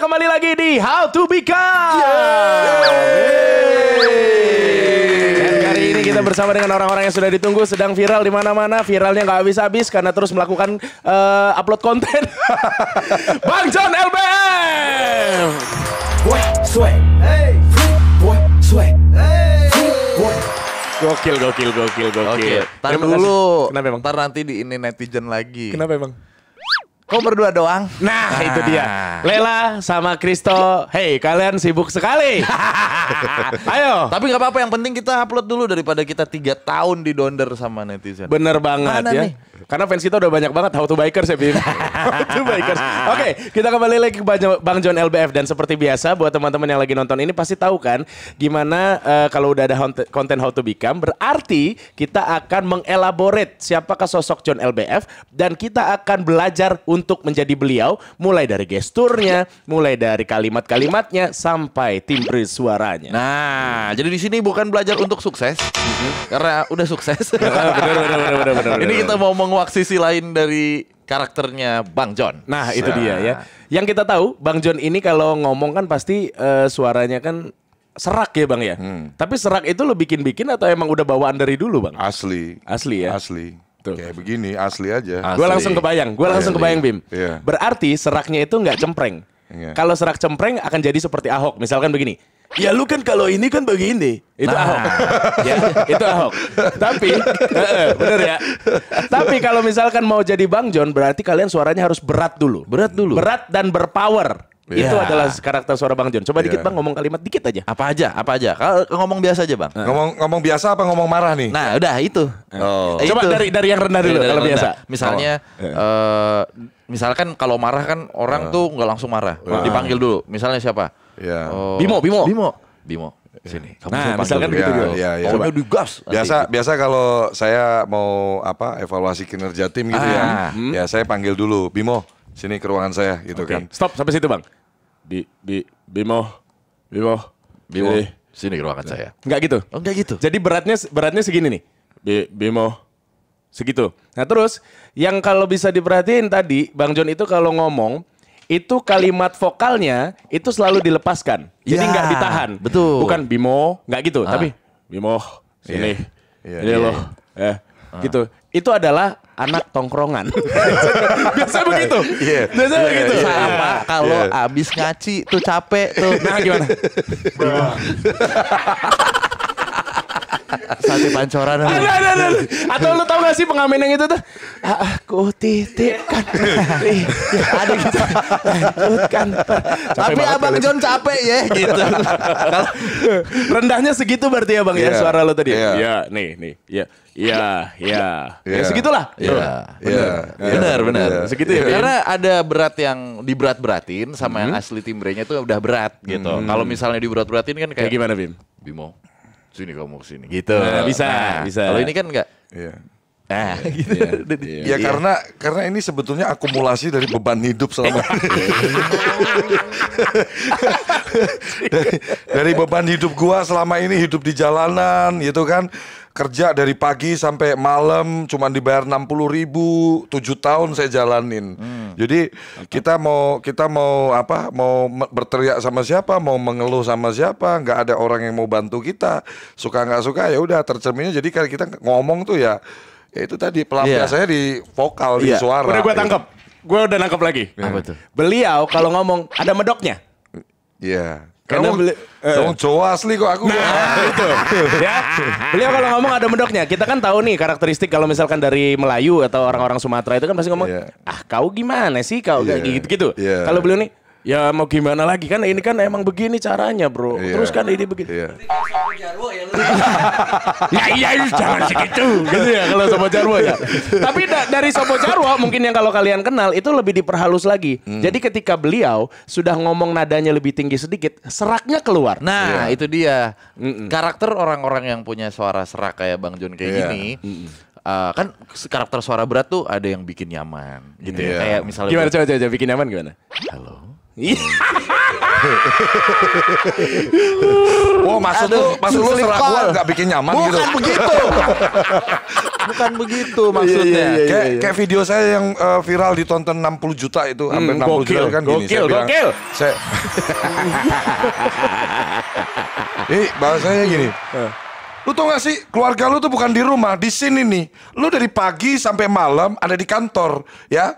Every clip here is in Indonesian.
kembali lagi di How to Become. Yeay. Dan kali ini kita bersama dengan orang-orang yang sudah ditunggu sedang viral di mana-mana. Viralnya nggak habis-habis karena terus melakukan uh, upload konten. Bang John LBM. Boy, sway. Hey. Boy, sway. Gokil, gokil, gokil, gokil. okay, tar dulu. Kenapa emang? Ntar nanti di ini netizen lagi. Kenapa emang? Kok berdua doang? Nah, nah, itu dia. Lela sama Kristo. Hey, kalian sibuk sekali. Ayo. Tapi nggak apa-apa. Yang penting kita upload dulu daripada kita tiga tahun di donder sama netizen. Bener banget Mana ya. Nih? Karena fans kita udah banyak banget how to biker saya Oke, okay, kita kembali lagi ke Bang John LBF dan seperti biasa buat teman-teman yang lagi nonton ini pasti tahu kan gimana uh, kalau udah ada konten How to Become berarti kita akan mengelaborate siapakah sosok John LBF dan kita akan belajar untuk menjadi beliau mulai dari gesturnya, mulai dari kalimat-kalimatnya sampai timbre suaranya. Nah, jadi di sini bukan belajar untuk sukses mm-hmm. karena udah sukses. ini kita mau menguak sisi lain dari karakternya Bang John. Nah, itu nah. dia ya. Yang kita tahu Bang John ini kalau ngomong kan pasti uh, suaranya kan serak ya Bang ya. Hmm. Tapi serak itu lo bikin-bikin atau emang udah bawaan dari dulu Bang? Asli. Asli ya. Asli. Tuh. Kayak begini, asli aja. Gue langsung kebayang, gue langsung kebayang Bim. Yeah. Berarti seraknya itu nggak cempreng. Yeah. Kalau serak cempreng akan jadi seperti Ahok, misalkan begini. Ya lu kan kalau ini kan begini. Itu nah, Ahok. ya, itu Ahok. Tapi eh, bener ya. Tapi kalau misalkan mau jadi Bang John berarti kalian suaranya harus berat dulu. Berat dulu. Berat dan berpower. Yeah. Itu adalah karakter suara Bang John. Coba yeah. dikit Bang ngomong kalimat dikit aja. Apa aja? Apa aja? Kalau ngomong biasa aja, Bang. Ngomong ngomong biasa apa ngomong marah nih? Nah, udah itu. Oh. Coba itu. dari dari yang rendah dulu kalau biasa. Misalnya oh. uh, misalkan kalau marah kan orang uh. tuh nggak langsung marah. Uh. Dipanggil dulu. Misalnya siapa? Iya. Oh. Bimo, Bimo. Bimo. Bimo. Iya. Sini. Kamu nah, misalkan gitu ya, ya, ya. digas. Biasa gitu. biasa kalau saya mau apa evaluasi kinerja tim gitu ya. ah. ya. Hmm. Ya saya panggil dulu Bimo, sini ke ruangan saya gitu okay. kan. Stop sampai situ, Bang. Di bi Bimo. Bimo. Bimo. Sini, sini ke ruangan saya. Enggak gitu. Oh, enggak gitu. Jadi beratnya beratnya segini nih. Bi, Bimo segitu. Nah terus yang kalau bisa diperhatiin tadi Bang John itu kalau ngomong itu kalimat vokalnya itu selalu dilepaskan. Jadi ya, nggak ditahan. Betul. Bukan Bimo, nggak gitu, ah. tapi Bimo sini. Yeah. Iya, Ini yeah. loh. Yeah. Ya, ah. gitu. Itu adalah anak tongkrongan. biasa begitu. Yeah. Biasanya yeah, begitu. Yeah, iya. Sama yeah. kalau yeah. abis ngaci tuh capek tuh. Nah gimana? Sate pancoran. Ada, ada, ada. Atau lu tau gak sih pengamen yang itu tuh? Aku titipkan. ya, ada gitu. Lanjutkan. Tapi Abang John capek ya gitu. Rendahnya segitu berarti ya Bang yeah. ya iya. suara lo tadi. Ya yeah. yeah, nih, nih. Iya. Iya, iya. Ya segitulah. Ya Iya. iya. Benar, benar. Segitu ya. Karena ada berat yang diberat-beratin sama yang hmm. asli timbrenya tuh udah berat gitu. Hmm. Kalau misalnya diberat-beratin kan kayak gimana, Bim? Bimo sini kamu sini gitu nah, bisa nah, bisa kalau ini kan enggak iya. Nah, iya. gitu. Iya. Iya. ya ya karena karena ini sebetulnya akumulasi dari beban hidup selama eh. dari, dari beban hidup gua selama ini hidup di jalanan gitu kan kerja dari pagi sampai malam cuma dibayar 60 ribu tujuh tahun saya jalanin hmm. jadi kita mau kita mau apa mau berteriak sama siapa mau mengeluh sama siapa nggak ada orang yang mau bantu kita suka nggak suka ya udah tercerminnya jadi kalau kita ngomong tuh ya ya itu tadi pelampiasannya yeah. di vokal yeah. di iya. suara udah gue tangkep gue udah nangkep lagi apa beliau kalau ngomong ada medoknya Iya. Karena beli, uh, eh. cowok asli kok aku. Nah, gitu. ya. Beliau kalau ngomong ada mendoknya. Kita kan tahu nih karakteristik kalau misalkan dari Melayu atau orang-orang Sumatera itu kan pasti ngomong, yeah. "Ah, kau gimana sih kau?" Yeah. Iya. gitu-gitu. Yeah. Kalau beliau nih Ya mau gimana lagi kan ini kan emang begini caranya bro. Iya. Terus kan ini begini. Iya. ya iya, iya jangan segitu gitu ya kalau Sopo Jarwo ya. Tapi da dari Sopo Jarwo mungkin yang kalau kalian kenal itu lebih diperhalus lagi. Hmm. Jadi ketika beliau sudah ngomong nadanya lebih tinggi sedikit, seraknya keluar. Nah iya. itu dia mm -mm. karakter orang-orang yang punya suara serak kayak Bang Jun kayak iya. gini. Mm -mm uh, kan karakter suara berat tuh ada yang bikin nyaman gitu yeah. ya. Iya. Kayak misalnya Gimana coba coba bikin nyaman gimana? Halo. Wah, iya. oh, wow, maksud lu, maksud lu serak gua enggak bikin nyaman Bukan gitu. Bukan begitu. Bukan begitu iya, iya, maksudnya. Iya, iya, iya, kayak, kayak video saya yang uh, viral ditonton 60 juta itu, hmm, hampir 60 gokil, juta kan gokil, gini gokil, saya bilang. Gokil. Saya Eh, bahasanya gini. Lu tau gak sih, keluarga lu tuh bukan di rumah, di sini nih. Lu dari pagi sampai malam ada di kantor, ya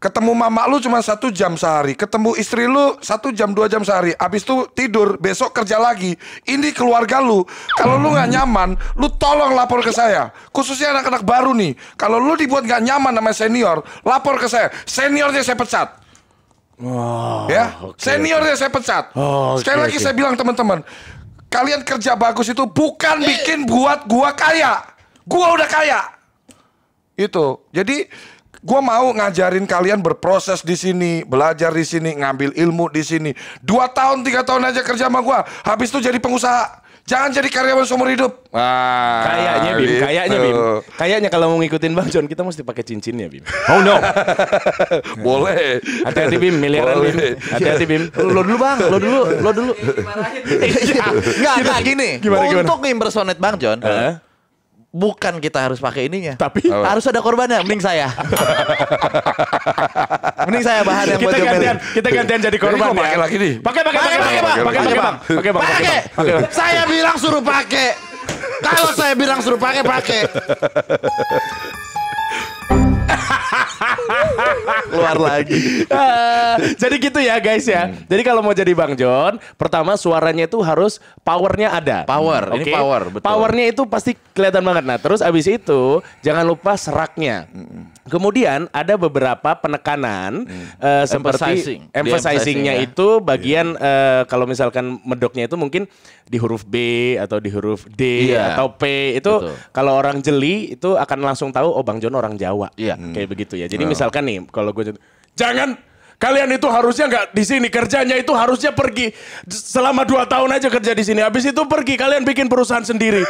Ketemu mama lu cuma satu jam sehari, ketemu istri lu satu jam dua jam sehari, abis itu tidur, besok kerja lagi. Ini keluarga lu. Kalau lu nggak nyaman, lu tolong lapor ke saya. Khususnya anak-anak baru nih. Kalau lu dibuat nggak nyaman sama senior, lapor ke saya. Seniornya saya pecat. Oh, ya, okay, seniornya saya pecat. Oh, Sekali lagi okay. saya bilang teman-teman, kalian kerja bagus itu bukan bikin buat gua kaya. Gua udah kaya. Itu. Jadi Gua mau ngajarin kalian berproses di sini, belajar di sini, ngambil ilmu di sini. Dua tahun, tiga tahun aja kerja sama gua, habis itu jadi pengusaha. Jangan jadi karyawan seumur hidup. Ah, kayaknya Bim, gitu. kayaknya Bim. Kayaknya kalau mau ngikutin Bang John kita mesti pakai cincinnya Bim. Oh no. Boleh. Hati-hati Bim, miliaran Boleh. Bim. Hati-hati Bim. Lo dulu Bang, lo dulu, lo dulu. Enggak, iya. enggak gini. Gimana, gimana? Untuk impersonate Bang John, uh -huh bukan kita harus pakai ininya. Tapi oh. harus ada korbannya. Mending saya. Mending saya bahan yang kita gantian, kita gantian jadi korban. Pakai lagi nih. Pakai pakai pakai pakai bang. Pakai pakai bang. Pakai bang. Pakai. Saya bilang suruh pakai. Kalau saya bilang suruh pakai pakai. Keluar lagi. Uh, jadi gitu ya guys ya. Hmm. Jadi kalau mau jadi Bang John, pertama suaranya itu harus powernya ada. Power, hmm. okay? power. Betul. Powernya itu pasti kelihatan banget. Nah terus abis itu jangan lupa seraknya. Hmm. Kemudian ada beberapa penekanan hmm. uh, seperti emphasizing. emphasizingnya ya. itu bagian yeah. Iya. uh, kalau misalkan medoknya itu mungkin di huruf B atau di huruf D yeah. atau P itu Betul. kalau orang jeli itu akan langsung tahu oh Bang John orang Jawa yeah. hmm. kayak begitu ya. Jadi oh. misalkan nih kalau gue jangan Kalian itu harusnya nggak di sini kerjanya itu harusnya pergi selama dua tahun aja kerja di sini. Habis itu pergi kalian bikin perusahaan sendiri.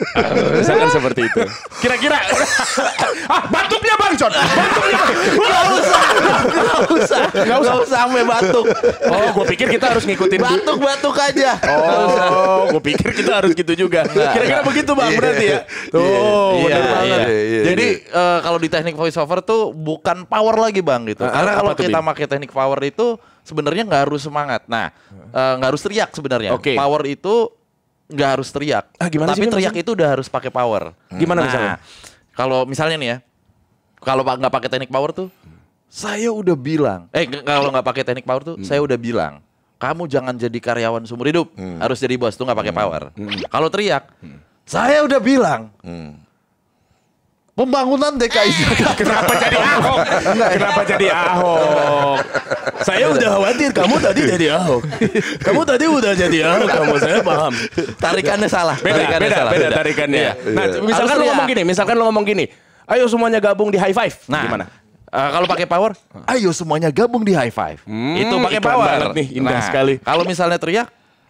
Misalkan seperti itu. Kira-kira ah batuknya Bang John. Batuknya. nggak usah. nggak usah. nggak usah. sampai batuk. Oh, gue pikir kita harus ngikutin batuk-batuk aja. Oh, gue pikir kita harus gitu juga. Kira-kira begitu Bang yeah. berarti ya. Iya, tuh, yeah. yeah. Yeah. Yeah. Jadi uh, kalau di teknik voice over tuh bukan power lagi Bang gitu. Eh, Karena kalau kita pakai teknik power itu sebenarnya nggak harus semangat. Nah, eh, nggak uh, harus teriak sebenarnya. Okay. Power itu nggak harus teriak. Ah, gimana Tapi sih, teriak misalnya? itu udah harus pakai power. Hmm. Gimana nah, misalnya? Kalau misalnya nih ya, kalau nggak pakai teknik power tuh, saya udah bilang. Eh, kalau nggak pakai teknik power tuh, hmm. saya udah bilang. Kamu jangan jadi karyawan seumur hidup, hmm. harus jadi bos tuh nggak pakai hmm. power. Hmm. Kalau teriak, hmm. saya udah bilang. Hmm pembangunan DKI Jakarta. Kenapa jadi Ahok? Kenapa jadi Ahok? Saya udah khawatir kamu tadi jadi Ahok. Kamu tadi udah jadi Ahok kamu saya paham. Tarikannya salah. Beda, tarikannya beda, salah. beda, beda tarikannya. Iya, iya. Nah, misalkan Harus lu ya. ngomong gini, misalkan lo ngomong gini. Ayo semuanya gabung di high five. Nah, gimana? Uh, kalau pakai power, ayo semuanya gabung di high five. Hmm, itu pakai power. nih, indah nah, sekali. Kalau misalnya teriak,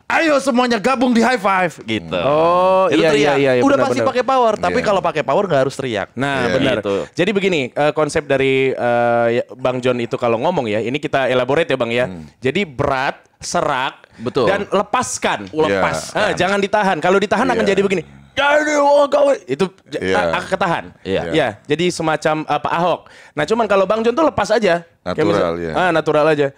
Ayo semuanya gabung di high five gitu. Oh itu iya, iya teriak. iya iya udah bener, pasti pakai power tapi iya. kalau pakai power nggak harus teriak. Nah iya. benar. Gitu. Jadi begini uh, konsep dari uh, Bang John itu kalau ngomong ya ini kita elaborate ya Bang ya. Hmm. Jadi berat, serak, betul. Dan lepaskan, iya. lepas. Yeah. Nah, jangan ditahan. Kalau ditahan yeah. akan jadi begini jadi oh kau itu yeah. ketahan. Iya. Yeah. Yeah. Jadi semacam uh, Pak Ahok. Nah cuman kalau Bang John tuh lepas aja. Natural ya. Yeah. Ah natural aja.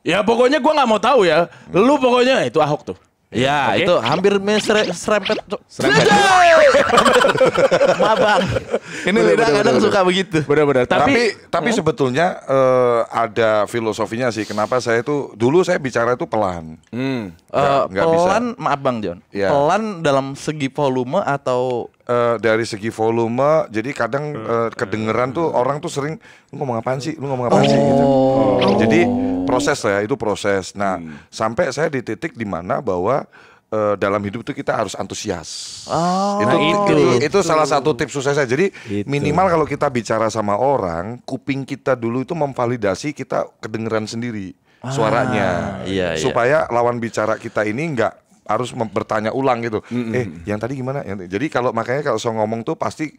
Ya pokoknya gue nggak mau tahu ya. Lu pokoknya itu Ahok tuh. Ya, okay. itu hampir mesre, serempet. Serempet. Mabang. Ini lidah kadang suka bener. begitu. Benar-benar. Tapi tapi, tapi hmm? sebetulnya uh, ada filosofinya sih. Kenapa saya itu dulu saya bicara itu pelan. Hmm. Gak, uh, eh, gak pelan, bisa. maaf Bang John. Ya. Pelan dalam segi volume atau uh, dari segi volume jadi kadang uh, kedengeran tuh hmm. orang tuh sering lu ngomong apaan sih lu ngomong apaan oh. sih gitu oh. jadi proses lah ya itu proses nah hmm. sampai saya di titik dimana bahwa uh, dalam hidup itu kita harus antusias. Oh, itu, nah itu, itu, itu salah satu tips sukses saya. Jadi itu. minimal kalau kita bicara sama orang, kuping kita dulu itu memvalidasi kita kedengeran sendiri ah, suaranya, iya, iya. supaya lawan bicara kita ini nggak harus bertanya ulang gitu. Mm -hmm. Eh, yang tadi gimana? Jadi kalau makanya kalau saya ngomong tuh pasti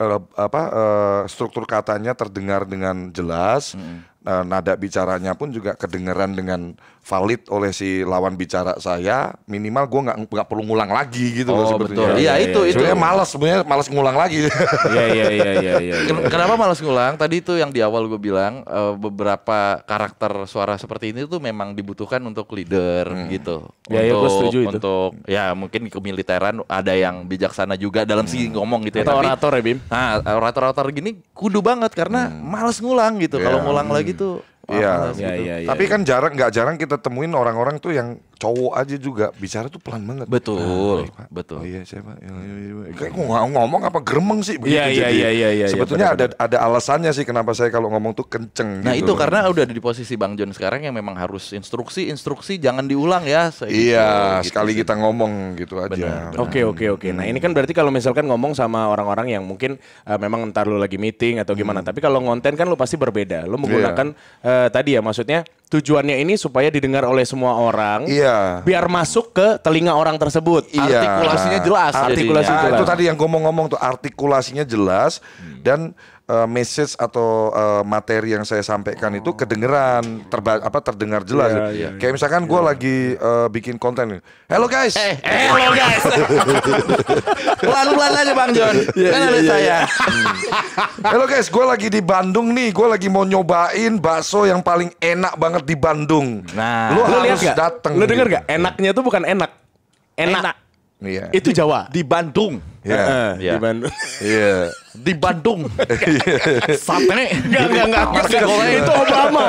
uh, apa uh, struktur katanya terdengar dengan jelas. Mm -hmm. Eh, nada bicaranya pun juga kedengeran dengan valid oleh si lawan bicara saya minimal gue nggak nggak perlu ngulang lagi gitu oh, loh Betul. Iya, ya, itu ya, itu. Iya. Sebenarnya malas sebenarnya malas ngulang lagi. Iya iya iya iya. Ya, Kenapa malas ngulang? Tadi itu yang di awal gue bilang uh, beberapa karakter suara seperti ini tuh memang dibutuhkan untuk leader hmm. gitu. Ya, ya untuk, ya, setuju itu. untuk ya mungkin kemiliteran ada yang bijaksana juga dalam hmm. segi ngomong gitu. ya. ya, orator ya Bim. Nah orator-orator gini kudu banget karena hmm. malas ngulang gitu. Yeah. Kalau iya. ngulang hmm. lagi itu Iya. Iya, gitu. iya, iya, Tapi iya. kan jarang nggak jarang kita temuin orang-orang tuh yang cowok aja juga bicara tuh pelan banget. Betul. Nah, betul. Oh, iya, saya Pak. Ya, ya, ya. Kayak ngomong, ngomong apa geremeng sih begitu. Iya, iya, iya, iya, iya. Sebetulnya ya, ada ada alasannya sih kenapa saya kalau ngomong tuh kenceng Nah, gitu. itu kan. karena udah di posisi Bang John sekarang yang memang harus instruksi, instruksi jangan diulang ya. Iya, gitu, gitu sekali gitu kita ngomong gitu aja. benar, benar. Oke, oke, oke. Nah, ini kan berarti kalau misalkan ngomong sama orang-orang yang mungkin uh, memang ntar lu lagi meeting atau gimana, hmm. tapi kalau ngonten kan lu pasti berbeda. Lu iya. menggunakan yeah uh, tadi ya maksudnya tujuannya ini supaya didengar oleh semua orang. Iya. Biar masuk ke telinga orang tersebut. Iya. Artikulasinya jelas. Artikulasi jelas. Itu iya. tadi yang ngomong-ngomong tuh artikulasinya jelas hmm. dan uh, message atau uh, materi yang saya sampaikan oh. itu kedengeran terba apa terdengar jelas. Yeah, yeah, yeah. Kayak iya. misalkan gue yeah. lagi uh, bikin konten nih. Hello guys. Hey, hello guys. Pelan-pelan aja Bang John. Yeah, iya, kan yeah, ada yeah, saya. Yeah. hello hmm. guys, gue lagi di Bandung nih. Gue lagi mau nyobain bakso yang paling enak banget di Bandung. Nah, lu, lu harus datang. Lu denger gitu. gak? Enaknya tuh bukan enak. Enak. enak. Iya. Itu Jawa. Di Bandung. Yeah. Uh, yeah. Di Bandung. Iya. Di Bandung. Iya. Sate. Enggak enggak enggak. Itu Obama.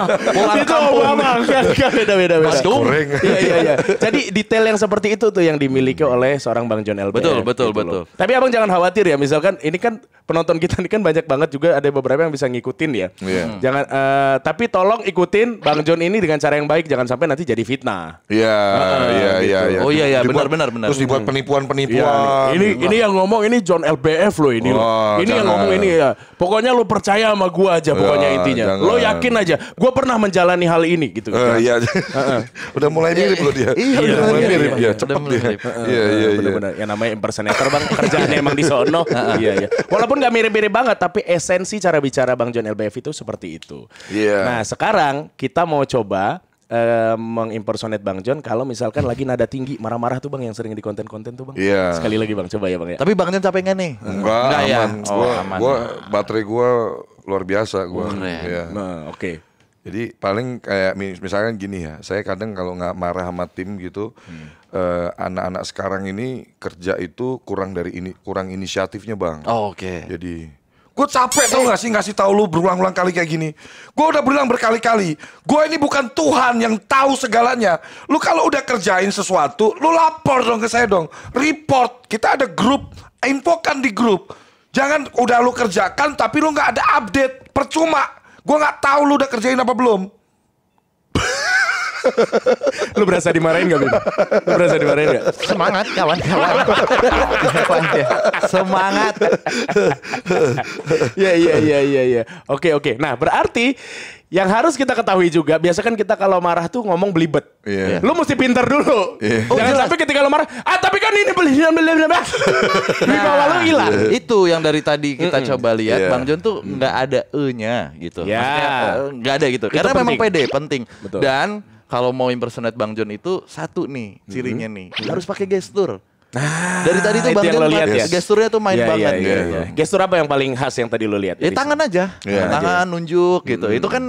itu kampung. Obama. Enggak beda beda beda. Bandung. Iya iya iya. Jadi detail yang seperti itu tuh yang dimiliki oleh seorang Bang John LBR. Betul betul gitu betul. Loh. Tapi Abang jangan khawatir ya. Misalkan ini kan penonton kita ini kan banyak banget juga ada beberapa yang bisa ngikutin ya. Yeah. Hmm. Jangan uh, tapi tolong ikutin Bang John ini dengan cara yang baik jangan sampai nanti jadi fitnah. Iya iya gitu. iya iya. Oh iya iya benar benar benar. Terus dibuat hmm. penipuan-penipuan. Ya, ini ini yang ngomong ini John LBF loh ini. Wah, loh. Oh, ini jangan. yang ngomong ini ya. Pokoknya lo percaya sama gua aja ya, pokoknya ya, intinya. Jangan. Lo yakin aja. Gua pernah menjalani hal ini gitu. Uh, iya. udah mulai mirip lo dia. Iya, udah mulai mirip iya, dia. Cepet dia. Iya, iya, iya. Yang namanya impersonator Bang, kerjaannya emang di sono. Iya, iya. iya, iya. Walaupun gak mirip-mirip banget tapi esensi cara bicara Bang John LBF itu seperti itu. Iya. Nah, sekarang kita mau coba uh, eh, mengimpersonate Bang John kalau misalkan lagi nada tinggi marah-marah tuh Bang yang sering di konten-konten tuh Bang. Iya. Yeah. Sekali lagi Bang coba ya Bang ya. Tapi Bang John capek gak nih? Enggak, Enggak ya? aman. Ya? Oh, gua, aman. Gua baterai gua luar biasa gua. Oh, keren. Ya. Nah, oke. Okay. Jadi paling kayak misalkan gini ya, saya kadang kalau nggak marah sama tim gitu, anak-anak hmm. eh, anak -anak sekarang ini kerja itu kurang dari ini, kurang inisiatifnya bang. Oh, Oke. Okay. Jadi Gue capek tau gak sih ngasih tau lu berulang-ulang kali kayak gini. Gue udah bilang berkali-kali, gue ini bukan Tuhan yang tahu segalanya. Lu kalau udah kerjain sesuatu, lu lapor dong ke saya dong. Report, kita ada grup, infokan di grup. Jangan udah lu kerjakan tapi lu gak ada update, percuma. Gue gak tahu lu udah kerjain apa belum. Lu berasa dimarahin gak Bim? Lu berasa dimarahin gak? Semangat kawan-kawan. Ya. Semangat. Iya iya iya iya ya. Oke oke. Nah berarti yang harus kita ketahui juga, biasa kan kita kalau marah tuh ngomong belibet. Yeah. Iya. Lu mesti pinter dulu. Yeah. Jangan oh, iya. sampai ketika lu marah, ah tapi kan ini beli beli beli beli. Nah. bawah lu hilang. Yeah. Itu yang dari tadi kita mm -hmm. coba lihat, yeah. Bang John tuh mm. nggak ada e-nya gitu. Ya. Yeah. Nggak ada gitu. Itu Karena penting. memang pede, penting. Betul. Dan kalau mau impersonate Bang John itu satu nih hmm. cirinya nih harus pakai gestur. Nah, dari tadi tuh Bang John lihat, ya? gesturnya tuh main yeah, banget yeah, iya, gitu. Yeah. Gestur apa yang paling khas yang tadi lo lihat? Ya, tangan aja. Yeah. Tangan aja. nunjuk gitu. Hmm. Itu kan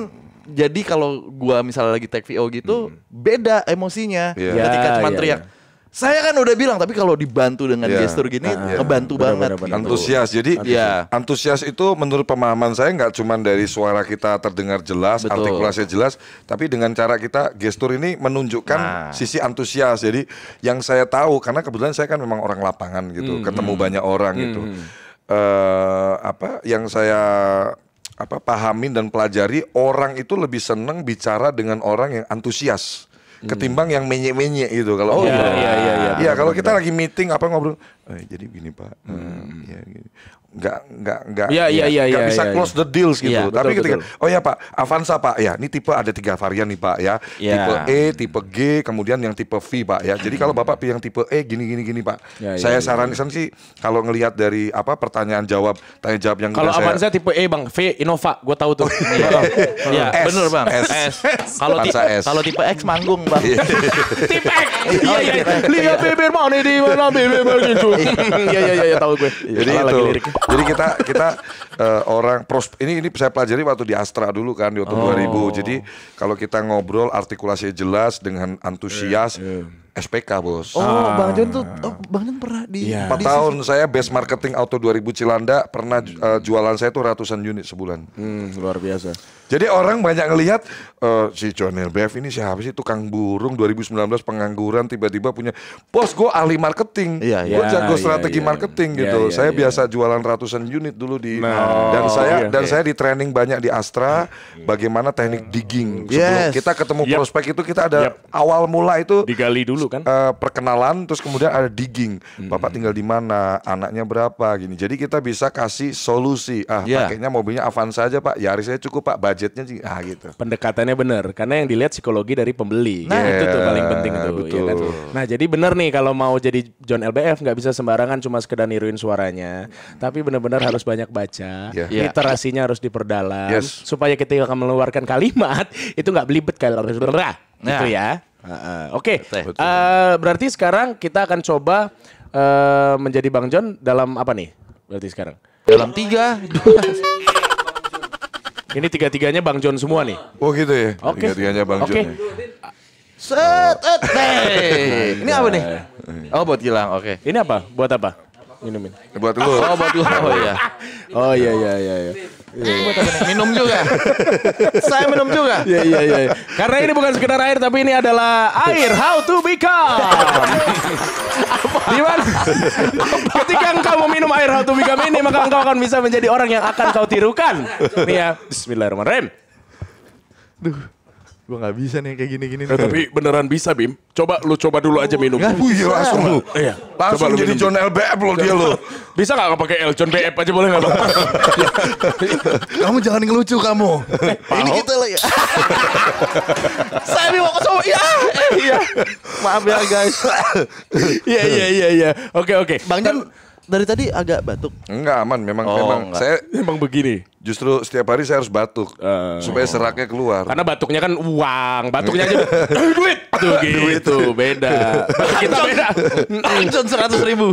jadi kalau gua misalnya lagi take VO gitu hmm. beda emosinya yeah. ketika iya, cuma yeah, teriak. Yeah saya kan udah bilang, tapi kalau dibantu dengan yeah. gestur gini, yeah. Iya. ngebantu bener, banget. Bener, bener, gitu. Antusias, jadi yeah. antusias itu menurut pemahaman saya nggak cuma dari suara kita terdengar jelas, Betul. artikulasi jelas, tapi dengan cara kita gestur ini menunjukkan nah. sisi antusias. Jadi yang saya tahu, karena kebetulan saya kan memang orang lapangan gitu, hmm. ketemu hmm. banyak orang gitu. hmm. gitu. Uh, apa yang saya apa pahamin dan pelajari orang itu lebih seneng bicara dengan orang yang antusias Hmm. ketimbang yang menye-menye gitu kalau oh iya iya iya. Iya, Iya, kalau kita lagi meeting apa ngobrol, eh, jadi gini Pak. Hmm. Ya, gini. Gitu nggak nggak nggak ya, ya, ya, nggak ya, bisa ya, close ya. the deals gitu. Ya, betul, Tapi ketika betul. oh ya Pak, Avanza Pak ya, ini tipe ada tiga varian nih Pak ya, ya. tipe E, tipe G, kemudian yang tipe V Pak ya. Jadi kalau Bapak yang tipe E gini gini gini Pak, ya, saya ya, sarankan ya. sih kalau ngelihat dari apa pertanyaan jawab tanya jawab yang kalau Avanza saya... tipe E Bang, V Innova, gue tahu tuh. Oh, S, bener Bang. S. S. Kalau tipe kalau tipe X manggung Bang. tipe X. Iya iya. Lihat bibir mana di mana bibir begitu. Iya iya iya tahu gue. Jadi itu. Jadi kita kita uh, orang pros ini ini saya pelajari waktu di Astra dulu kan di tahun oh. 2000. Jadi kalau kita ngobrol artikulasinya jelas dengan iya, antusias. Yeah, yeah SPK bos. Oh, ah. Bang John tuh, oh, Bang John pernah di. Yeah. 4 di tahun sisi. saya base marketing auto 2000 Cilanda pernah uh, jualan saya tuh ratusan unit sebulan. Hmm, luar biasa. Jadi orang banyak ngelihat uh, si John LBF ini siapa sih tukang burung 2019 pengangguran tiba-tiba punya bos gue ahli marketing, yeah, yeah, gue iya, jago yeah, strategi yeah, marketing yeah, gitu. Yeah, yeah, saya yeah. biasa jualan ratusan unit dulu di nah, dan saya yeah. dan saya di training banyak di Astra bagaimana teknik digging. Sebelum yes. kita ketemu yep. prospek itu kita ada yep. awal mula itu digali dulu dulu kan? Uh, perkenalan terus kemudian ada digging. Hmm. Bapak tinggal di mana, anaknya berapa gini. Jadi kita bisa kasih solusi. Ah, yeah. pakainya mobilnya Avanza aja, Pak. Ya Yarisnya cukup, Pak. Budgetnya ah gitu. Pendekatannya benar karena yang dilihat psikologi dari pembeli. Nah, yeah, itu tuh iya, paling penting tuh, iya kan? betul. ya kan? Nah, jadi benar nih kalau mau jadi John LBF nggak bisa sembarangan cuma sekedar niruin suaranya, tapi benar-benar harus banyak baca. Yeah. Yeah. Literasinya harus diperdalam yes. supaya ketika meluarkan kalimat itu nggak belibet kayak nah. gitu ya. Oke, okay. uh, eh, berarti sekarang kita akan coba uh, menjadi Bang John dalam apa nih? Berarti sekarang dalam tiga, Ini tiga-tiganya Bang John semua nih. Oh gitu ya. Okay. Tiga-tiganya Bang okay. John. Okay. Ya? Set, Ini apa nih? Nah, iya. Oh buat hilang, oke. Okay. Ini apa? Buat apa? Minumin. Buat lu. Oh, buat lu. Oh iya. Oh iya iya iya. iya. Minum juga. Saya minum juga. Iya iya iya. Karena ini bukan sekedar air tapi ini adalah air how to become. mana? Ketika engkau meminum air how to become ini maka engkau akan bisa menjadi orang yang akan kau tirukan. Nih ya. Bismillahirrahmanirrahim. Duh. Gue gak bisa nih kayak gini-gini. Eh, tapi beneran bisa Bim. Coba lu coba dulu aja minum. Gak bisa. langsung lu. Iya. Langsung coba jadi minum. John LBF lo dia lo. Bisa gak pakai L John BF aja boleh gak bang? kamu jangan ngelucu kamu. Eh, Ini kita lah ya Saya mau kesana. Ya. Iya. Maaf ya guys. Iya iya iya iya. Oke oke. Bang Jan dari tadi agak batuk. Enggak aman memang oh, memang enggak. saya memang begini. Justru setiap hari saya harus batuk uh, supaya seraknya keluar. Karena batuknya kan uang, batuknya aja eh, duit, tuh gitu, Duit beda. Kita beda. Ancon seratus ribu.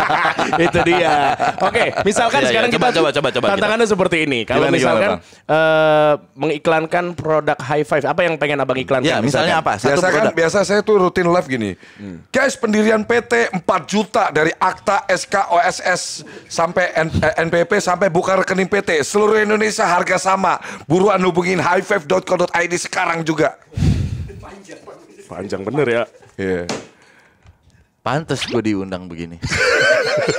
Itu dia. Oke, misalkan ya, sekarang ya, coba, kita coba coba coba. Tantangannya seperti ini. Kalau misalkan uh, mengiklankan produk high five, apa yang pengen abang iklankan? Ya, misalnya, apa? Satu biasa kan, biasa saya tuh rutin live gini. Hmm. Guys, pendirian PT 4 juta dari akta SK OSS sampai NPP eh, sampai buka rekening PT. Seluruh seluruh Indonesia harga sama. Buruan hubungin highfive.co.id sekarang juga. Panjang. Panjang bener ya. Yeah. Pantes gue diundang begini.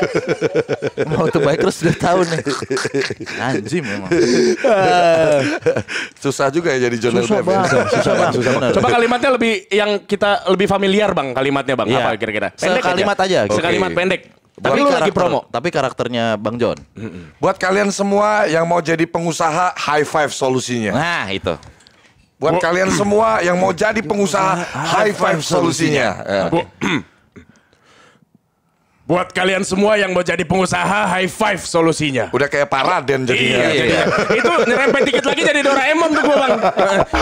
Mau tuh baik terus udah tahu nih. Anjing memang. susah juga ya jadi jurnal susah bang, ya. susah banget. Susah banget. Coba kalimatnya lebih yang kita lebih familiar bang kalimatnya bang. Yeah. Apa kira-kira? Pendek Sekalimat aja. aja. Okay. Sekalimat pendek. Tapi lu lagi promo. Tapi karakternya Bang John. Mm-mm. Buat kalian semua yang mau jadi pengusaha, high five solusinya. Nah itu. Buat Bo- kalian semua yang mau jadi pengusaha, high five solusinya. Eh, Bo- Buat kalian semua yang mau jadi pengusaha, high five solusinya. Udah kayak paraden iya, jadinya. Iya, iya. Itu nyerempet dikit lagi jadi Doraemon tuh gue bang.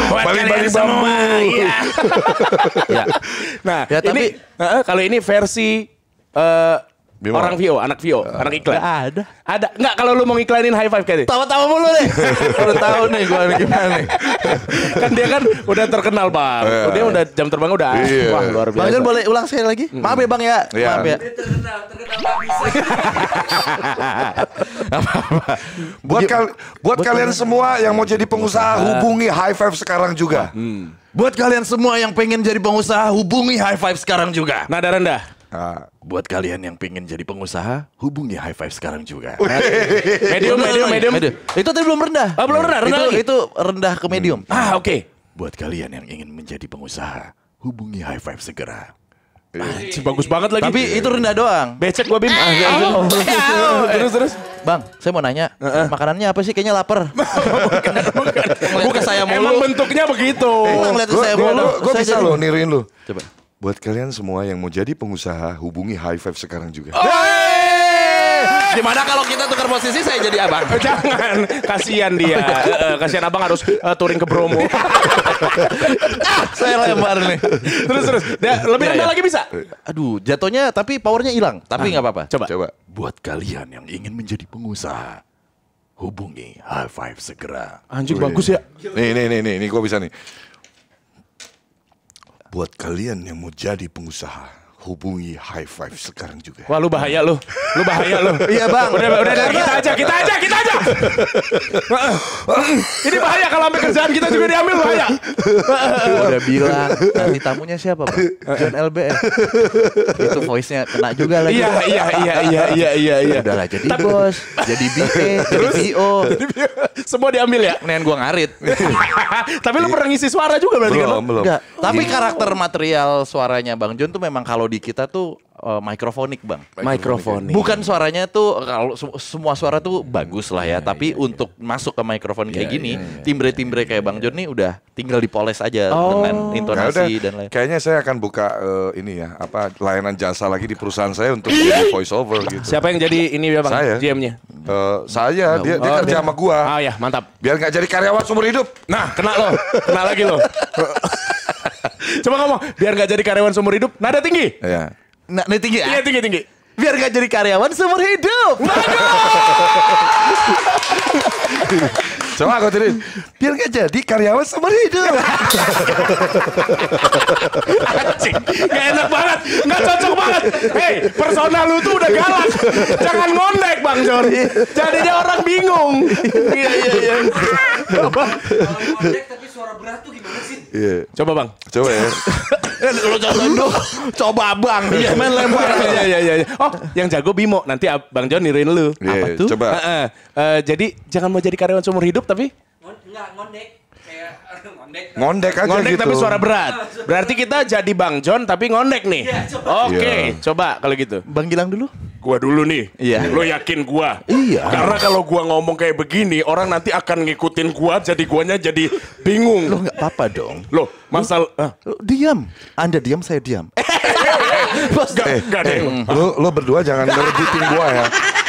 Buat Bali, kalian Bali, semua. Iya. Ya. Nah, ya, tapi, ini, kalau ini versi uh, Bimo. Orang Vio, anak Vio, uh, anak iklan. Gak ada. Ada. Enggak kalau lu mau iklanin high five kali. Tawa-tawa mulu deh. Baru tahu nih gua gimana nih. kan dia kan udah terkenal, Bang. Yeah. Iya. dia udah jam terbang udah. Yeah. Iya. Wah, luar biasa. Bang boleh ulang sekali lagi? Mm. Maaf ya, Bang ya. Yeah. Maaf ya. Dia terkenal, terkenal Buat, kal buat, kalian semua yang mau jadi pengusaha, hubungi high five sekarang juga. Hmm. Buat kalian semua yang pengen jadi pengusaha, hubungi high five sekarang juga. Nada rendah. Ah. Buat kalian yang pengen jadi pengusaha, hubungi High Five sekarang juga. medium, medium, medium, medium. Itu tadi belum rendah. Oh, belum rendah, rendah itu, itu rendah ke medium. Hmm. Ah, oke. Okay. Buat kalian yang ingin menjadi pengusaha, hubungi High Five segera. Ah, bagus banget lagi. Tapi itu rendah doang. Becek gua Bim. Ah, oh, oh. terus terus. Bang, saya mau nanya, uh, uh. makanannya apa sih? Kayaknya lapar. bukan, bukan. bukan saya mulu. Emang bentuknya begitu. Emang lihat saya mulu. Gue bisa lo niruin lu. Coba. Buat kalian semua yang mau jadi pengusaha, hubungi High Five sekarang juga. Oh! Gimana kalau kita tukar posisi saya jadi abang? Jangan, kasihan dia. Oh, iya. eh, eh, kasihan abang harus eh, touring ke Bromo. Ah, saya lempar nih. Terus terus. Da, ya, iya, lebih iya. rendah lagi bisa? Aduh, jatuhnya tapi powernya hilang. Tapi ah, nggak apa-apa. Coba. Coba. Buat kalian yang ingin menjadi pengusaha, hubungi High Five segera. Anjing bagus ya. Nih nih nih nih, nih gua bisa nih buat kalian yang mau jadi pengusaha hubungi high five sekarang juga. Wah lu bahaya lu, lu bahaya lu. iya bang. Udah, udah, udah kita aja, kita aja, kita aja. Ini bahaya kalau ambil kerjaan kita juga diambil bahaya. udah bilang nanti tamunya siapa bang? John LBR. Eh. Itu voice-nya kena juga lagi. Iya, iya, iya, iya, iya, iya. iya. Udah lah jadi bos, jadi BT, jadi BO. Semua diambil ya? Nen gua ngarit. Tapi lu pernah ngisi suara juga berarti belum, kan? Belum, belum. Tapi karakter material suaranya Bang John tuh memang kalau di hobi kita tuh uh, mikrofonik bang. Mikrofonik. Bukan suaranya tuh kalau semua suara tuh bagus lah ya, Yeah, tapi yeah, iya. untuk yeah. masuk ke mikrofon kayak iya, gini, iya, timbre-timbre kayak bang John nih udah tinggal dipoles aja oh. dengan intonasi ya udah, dan lain. Kayaknya saya akan buka uh, ini ya apa layanan jasa lagi di perusahaan saya untuk jadi voice over gitu. Siapa yang jadi ini ya bang? Saya. GM-nya. Uh, eh, saya dia, oh, kerja dia. sama gua. Oh ya mantap. Biar nggak jadi karyawan seumur hidup. Nah kena lo, kena lagi lo. Coba ngomong, biar gak jadi karyawan seumur hidup, nada tinggi. Iya. Nah, nada tinggi. Eh? Iya, tinggi tinggi. Biar gak jadi karyawan seumur hidup. Coba aku tiri Biar gak jadi karyawan seumur hidup. Anjing, gak enak banget, Gak cocok banget. Hei, personal lu tuh udah galak. Jangan ngondek Bang Joni. Jadinya orang bingung. Iya, iya, iya. Ngondek tapi suara berat tuh gimana sih? Iya. Coba bang. Coba ya. Lo coba eh, dong. Coba bang. Iya main lempar. Iya, iya iya iya. Oh yang jago Bimo. Nanti ah, bang John nirin lu. Yeah, Apa tuh? Coba. Uh, jadi jangan mau jadi karyawan seumur hidup tapi. Enggak ngondek. ngondek. aja ngondek gitu. tapi suara berat. Berarti kita jadi Bang John tapi ngondek nih. Yeah, Oke, yeah. coba kalau gitu. Bang Gilang dulu gua dulu nih. Iya. Lo yakin gua? Iya. Karena kalau gua ngomong kayak begini, orang nanti akan ngikutin gua jadi guanya jadi bingung. Lo nggak apa-apa dong. Lo masal lo, ah. lo, diam. Anda diam, saya diam. Eh, eh, eh, eh, eh, eh, lo, lo berdua jangan ngelebitin gua ya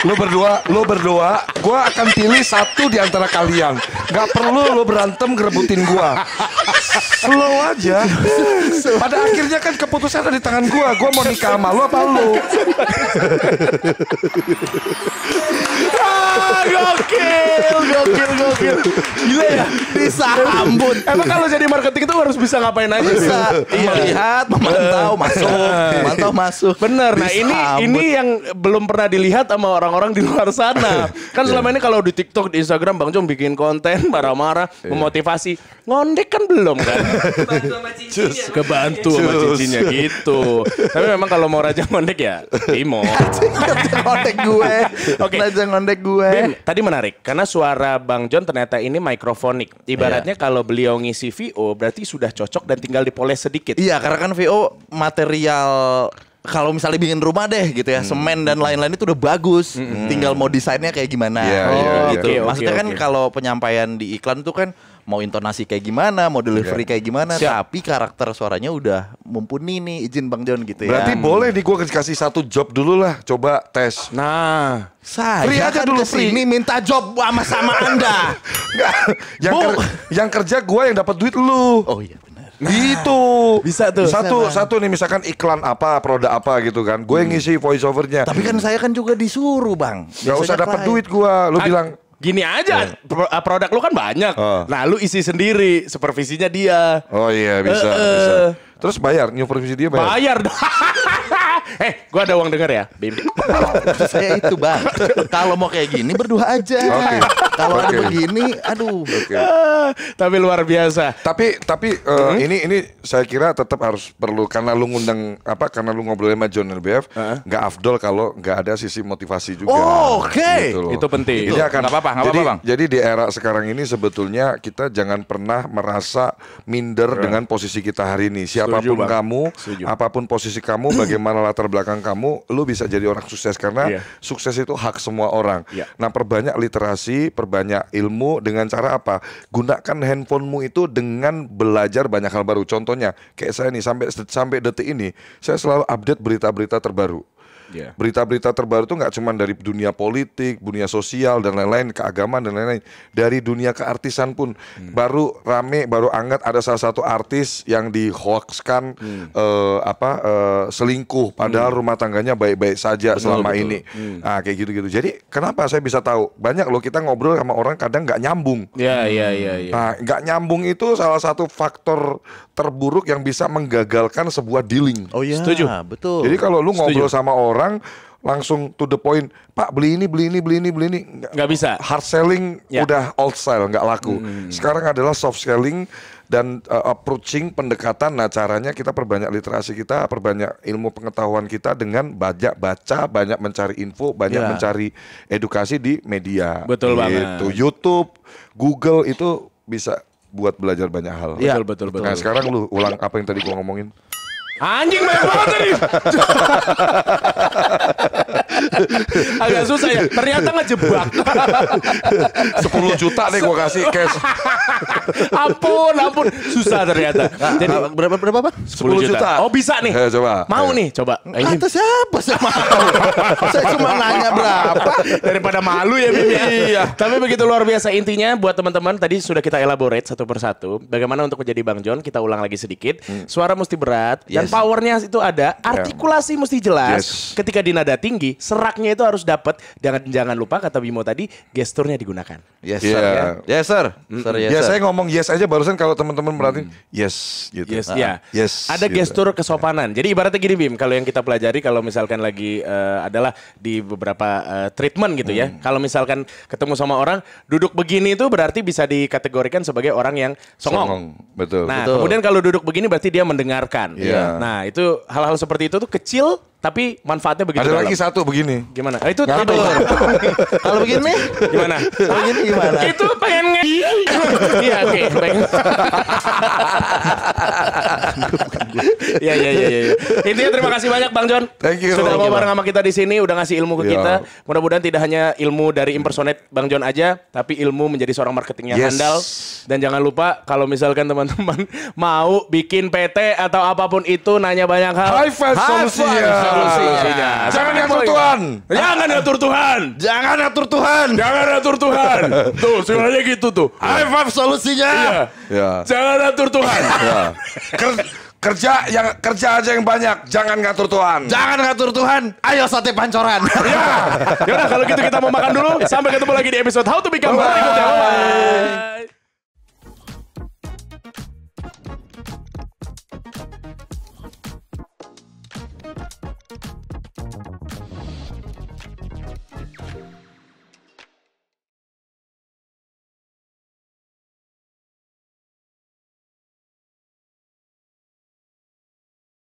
lo berdua, lo berdua, gue akan pilih satu di antara kalian. Gak perlu lo berantem gerebutin gue, Slow aja. Pada akhirnya kan keputusan ada di tangan gue, gue mau nikah sama lu apa lu? gokil, gokil, gokil. Gila ya, bisa ambut. Emang kalau jadi marketing itu harus bisa ngapain aja? Bisa. Iya. Melihat, memantau, eh. masuk, memantau masuk. Bener. Nah ini ini yang belum pernah dilihat sama orang-orang di luar sana. Kan iya. selama ini kalau di TikTok, di Instagram, Bang Jom bikin konten marah-marah, iya. memotivasi. Ngondek kan belum kan? Kebantu sama cincinnya gitu. Tapi memang kalau mau raja ngondek ya, Timo. Ngondek gue. Oke. Raja ngondek gue. Bim, tadi menarik karena suara Bang John ternyata ini mikrofonik. Ibaratnya yeah. kalau beliau ngisi VO berarti sudah cocok dan tinggal dipoles sedikit. Iya, yeah, karena kan VO material kalau misalnya bikin rumah deh gitu ya, hmm. semen dan lain-lain itu udah bagus. Hmm. Tinggal mau desainnya kayak gimana yeah, iya, oh, yeah, gitu. Yeah. Okay, Maksudnya okay, kan okay. kalau penyampaian di iklan tuh kan mau intonasi kayak gimana, mau delivery iya. kayak gimana, Siap. tapi karakter suaranya udah mumpuni nih, izin Bang John gitu ya. Berarti hmm. boleh nih gue kasih satu job dulu lah, coba tes. Nah, saya free aja kan dulu free. Ini minta job sama sama Anda. yang, ker yang kerja gue yang dapat duit lu. Oh iya. Nah, Gitu. bisa tuh. Satu bisa, satu nih misalkan iklan apa, produk apa gitu kan. Gue hmm. ngisi voice overnya. Tapi kan saya kan juga disuruh, Bang. Biasanya Gak usah dapat duit gue, Lu A bilang Gini aja, yeah. Iya. produk lu kan banyak. Oh. Nah, lu isi sendiri, supervisinya dia. Oh iya, bisa, uh, bisa. Terus bayar, supervisi dia bayar. Bayar. eh, gua ada uang denger ya, Bim. saya itu bang. Kalau mau kayak gini berdua aja. Okay. Kalau okay. ada begini, aduh. Okay. tapi luar biasa. Tapi tapi uh, hmm? ini ini saya kira tetap harus perlu karena lu ngundang apa karena lu ngobrol sama John LBF, nggak uh afdol kalau nggak ada sisi motivasi juga. Oh, Oke. Okay. Gitu itu penting. Ini akan gak apa-apa, jadi, apa, bang. Jadi di era sekarang ini sebetulnya kita jangan pernah merasa minder dengan posisi kita hari ini. Siapapun Setuju, kamu, Setuju. apapun posisi kamu, bagaimana latar belakang kamu, lu bisa jadi orang sukses karena yeah. sukses itu hak semua orang. Yeah. Nah, perbanyak literasi, perbanyak ilmu dengan cara apa? Gunakan handphonemu itu dengan belajar banyak hal baru. Contohnya, kayak saya nih sampai sampai detik ini, saya selalu update berita-berita terbaru berita Berita-berita terbaru itu nggak cuma dari dunia politik, dunia sosial dan lain-lain, keagamaan dan lain-lain. Dari dunia keartisan pun hmm. baru rame, baru anget ada salah satu artis yang dihoaxkan hmm. uh, apa uh, selingkuh padahal hmm. rumah tangganya baik-baik saja betul, selama betul. ini. Hmm. Nah, kayak gitu-gitu. Jadi kenapa saya bisa tahu? Banyak loh kita ngobrol sama orang kadang nggak nyambung. Iya, iya, iya, Nah, nggak nyambung itu salah satu faktor terburuk yang bisa menggagalkan sebuah dealing. Oh iya, setuju. Betul. Jadi kalau lu setuju. ngobrol sama orang langsung to the point, Pak beli ini, beli ini, beli ini, beli ini, nggak bisa. Hard selling ya. udah old style, nggak laku. Hmm. Sekarang adalah soft selling dan uh, approaching pendekatan. Nah caranya kita perbanyak literasi kita, perbanyak ilmu pengetahuan kita dengan banyak baca, banyak mencari info, banyak ya. mencari edukasi di media. Betul gitu. banget. YouTube, Google itu bisa buat belajar banyak hal. Iya betul betul. Nah sekarang lu ulang apa yang tadi gua ngomongin. Anjing banyak banget tadi. Agak susah ya. Ternyata ngejebak. 10 juta nih gue kasih cash. ampun, ampun. Susah ternyata. Jadi nah, berapa berapa, Pak? 10, juta. juta. Oh, bisa nih. Ayo, eh, coba. Mau Ayo. nih, coba. Nah, kata siapa saya mau? saya cuma nanya berapa daripada malu ya Bibi. Ya? Iya. Tapi begitu luar biasa intinya buat teman-teman tadi sudah kita elaborate satu persatu bagaimana untuk menjadi Bang John, kita ulang lagi sedikit. Hmm. Suara mesti berat yes. dan powernya itu ada, ya. artikulasi yeah. mesti jelas. Yes. Ketika dinada tinggi, seraknya itu harus dapat. Jangan jangan lupa kata Bimo tadi gesturnya digunakan. Yes iya. sir. Yeah. Yes sir. Mm. sir yes, ya sir. ngomong yes aja barusan kalau teman-teman berarti mm. yes gitu. Yes ah, ya. Yes. Ada gitu. gestur kesopanan. Jadi ibaratnya gini Bim, kalau yang kita pelajari kalau misalkan lagi uh, adalah di beberapa uh, treatment gitu ya. mm. ya. Kalau misalkan ketemu sama orang duduk begini itu berarti bisa dikategorikan sebagai orang yang songong. songong. Betul. Nah, Betul. kemudian kalau duduk begini berarti dia mendengarkan. Yeah. Nah, itu hal-hal seperti itu tuh kecil tapi manfaatnya begitu ada dalam. lagi satu begini gimana nah, itu Nyampe, kalau begini gimana kalau begini gimana itu pengen nge iya oke pengen iya iya iya ya. intinya terima kasih banyak bang John thank you sudah mau bareng sama kita di sini udah ngasih ilmu ke yeah. kita mudah-mudahan tidak hanya ilmu dari impersonate bang John aja tapi ilmu menjadi seorang marketing yang yes. handal dan jangan lupa kalau misalkan teman-teman mau bikin PT atau apapun itu nanya banyak hal high five solusi ya solusinya. Iya. Jangan ngatur Tuhan. Jangan ngatur Tuhan. Jangan ngatur Tuhan. Jangan ngatur Tuhan. Tuh, sebenarnya gitu tuh. High five iya. solusinya. Iya. Jangan ngatur Tuhan. Kerja yang kerja aja yang banyak, jangan ngatur Tuhan. Jangan ngatur Tuhan. Ayo sate pancoran. ya. Yaudah kalau gitu kita mau makan dulu. Sampai ketemu lagi di episode How to Become Bye. Bye.